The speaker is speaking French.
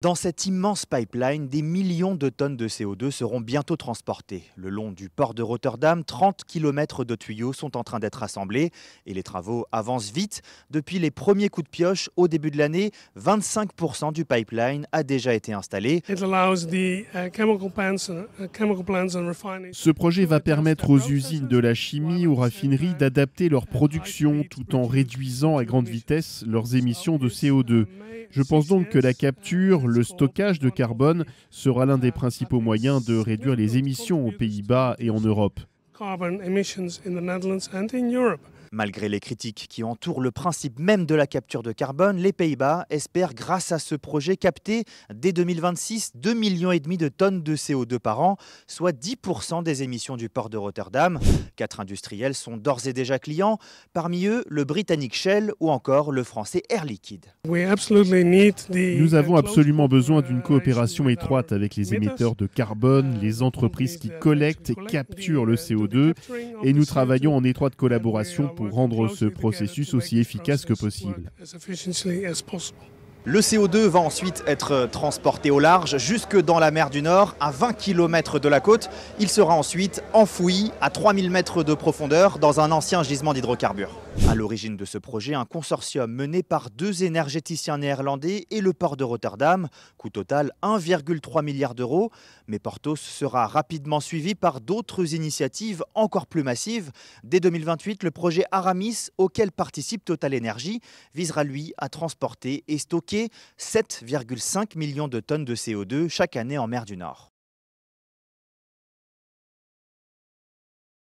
Dans cette immense pipeline, des millions de tonnes de CO2 seront bientôt transportées. Le long du port de Rotterdam, 30 km de tuyaux sont en train d'être assemblés et les travaux avancent vite. Depuis les premiers coups de pioche au début de l'année, 25% du pipeline a déjà été installé. Uh, uh, uh, Ce projet va permettre aux usines de la chimie, ou raffinerie d'adapter leur production tout en réduisant à grande vitesse leurs émissions de CO2. Je pense donc que la capture, le stockage de carbone sera l'un des principaux moyens de réduire les émissions aux Pays-Bas et en Europe. Malgré les critiques qui entourent le principe même de la capture de carbone, les Pays-Bas espèrent, grâce à ce projet, capter dès 2026 2,5 millions de tonnes de CO2 par an, soit 10% des émissions du port de Rotterdam. Quatre industriels sont d'ores et déjà clients, parmi eux le britannique Shell ou encore le français Air Liquide. Nous avons absolument besoin d'une coopération étroite avec les émetteurs de carbone, les entreprises qui uh, collectent et capturent le CO2, et nous travaillons en étroite collaboration pour rendre ce processus aussi efficace que possible. Le CO2 va ensuite être transporté au large jusque dans la mer du Nord, à 20 km de la côte. Il sera ensuite enfoui à 3000 mètres de profondeur dans un ancien gisement d'hydrocarbures. À l'origine de ce projet, un consortium mené par deux énergéticiens néerlandais et le port de Rotterdam, coûte total 1,3 milliard d'euros. Mais Portos sera rapidement suivi par d'autres initiatives encore plus massives. Dès 2028, le projet Aramis, auquel participe Total Energy, visera lui à transporter et stocker 7,5 millions de tonnes de CO2 chaque année en mer du Nord.